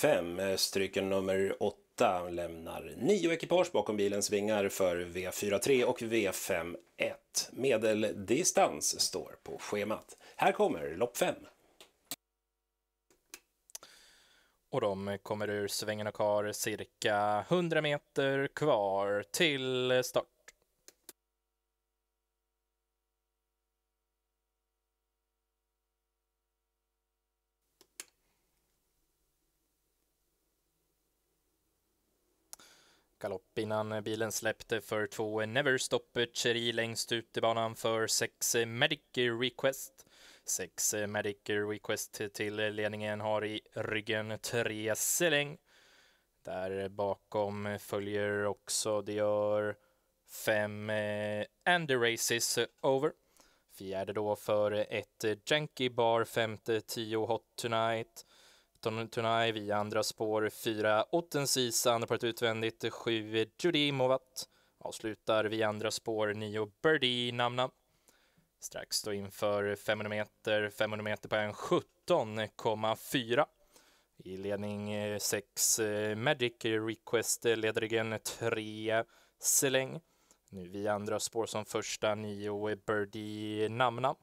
5. Eh, stryken nummer 8 lämnar nio ekipage bakom bilens vingar för V43 och V51. Medeldistans står på schemat. Här kommer lopp 5. Och de kommer ur svängen och har cirka 100 meter kvar till start. galopp innan bilen släppte för två Never Stop Cherry längst ut i banan för sex Medic Request. Sex Medic Request till ledningen har i ryggen tre Seläng. Där bakom följer också, det gör fem eh, Andy Races Over. Fjärde då för ett Janky Bar, femte tio Hot Tonight. Tonai via andra spår, 4, Ottensisan på ett utvändigt, 7, Judy Movat avslutar via andra spår, 9, Birdie Namna. Strax då inför 500 meter, 500 meter på en 17,4. I ledning 6 eh, eh, Magic Request leder igen 3 Seläng. Nu via andra spår som första 9 Birdie Namna.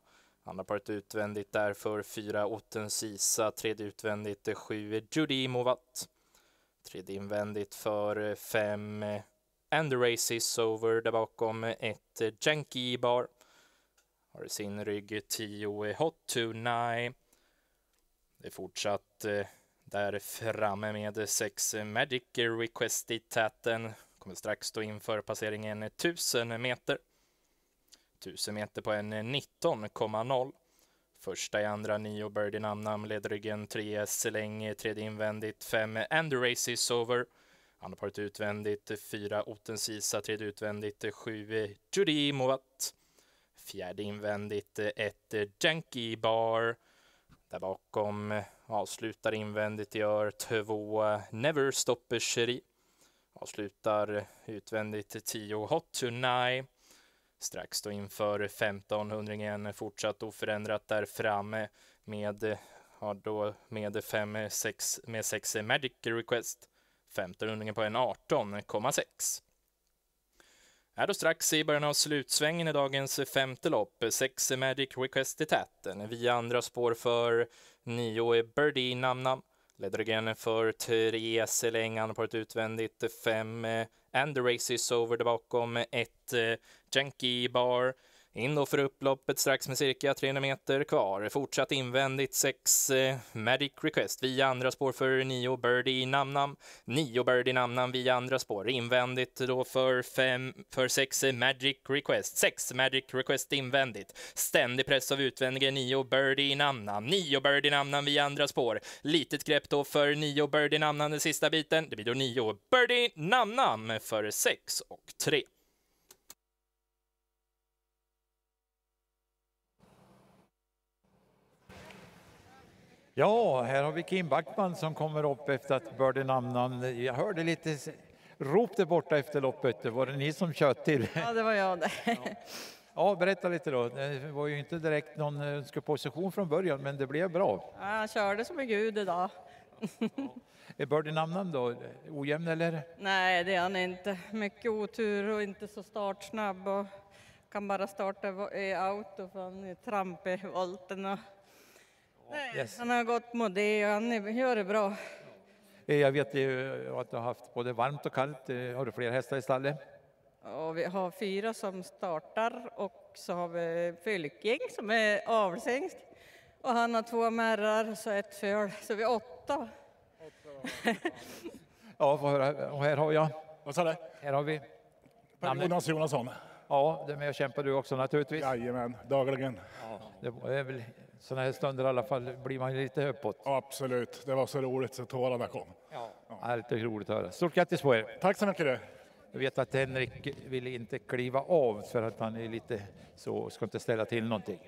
Andra paret utvändigt där för fyra Otten Sisa, tredje utvändigt eh, sju eh, Judy Movat. Tredje invändigt för eh, fem And the Race is Over, där bakom ett Janky Bar. Har i sin rygg tio Hot Tonight. Det är fortsatt där framme med sex Magic Request i täten. Kommer strax stå inför passeringen 1000 meter. 1000 meter på en 19,0. Första i andra nio birdie nam-nam, namnam, ryggen tre släng, tredje invändigt fem race is over. Andra paret utvändigt fyra Otten Sisa, tredje utvändigt sju Judy Moat. Fjärde invändigt ett Janky Bar. Där bakom avslutar invändigt gör två Never Stopper Cherie. Avslutar utvändigt tio Hot Tonight strax då inför 1500-ringen fortsatt oförändrat där framme med, har då med 5, 6, med 6 Magic Request. 1500 på en 18,6. Är då strax i början av slutsvängen i dagens femte lopp, Sex Magic Request i täten, via andra spår för 9 Birdie Namnam. -nam. Leddergren för tre, Selängan på ett utvändigt, fem, eh, And the race is over där bakom, ett, eh, Janky Bar, in då för upploppet strax med cirka 300 meter kvar. Fortsatt invändigt 6 eh, Magic Request via andra spår för 9 Birdie Namnam. 9 Birdie Namnam via andra spår. Invändigt då för 5 för 6 eh, Magic Request. 6 Magic Request invändigt. Ständig press av utvändiga 9 Birdie Namnam. 9 Birdie Namnam via andra spår. Litet grepp då för 9 Birdie Namnam den sista biten. Det blir då 9 Birdie Namnam för 6 och 3. Ja, här har vi Kim Backman som kommer upp efter att börde namnan. Jag hörde lite rop där borta efter loppet. Var det ni som kört till? Ja, det var jag. ja. ja, berätta lite då. Det var ju inte direkt någon eh, önskeposition från början, men det blev bra. Ja, han körde som en gud idag. Är eh, birdie-namnen då ojämn eller? Nej, det är han inte. Mycket otur och inte så startsnabb och kan bara starta i auto för han är trampig i volten. Och... Nej, yes. han har gått Modé och han gör det bra. Eh, jag vet ju eh, att du har haft både varmt och kallt. Eh, har du fler hästar i stallet? Och vi har fyra som startar och så har vi Fylking som är avsängst. Och han har två märrar och ett föl, så vi är åtta. ja, och här har jag. Vad sa du? Här har vi. Jonas Jonasson. Ja, det med och kämpar du också naturligtvis? Jajamän, dagligen. det är väl sådana här stunder i alla fall, blir man lite uppåt. Absolut, det var så roligt så tårarna kom. Ja, ja. är roligt att höra. Stort grattis på er! Tack så mycket! Jag vet att Henrik vill inte kliva av för att han är lite så, ska inte ställa till någonting.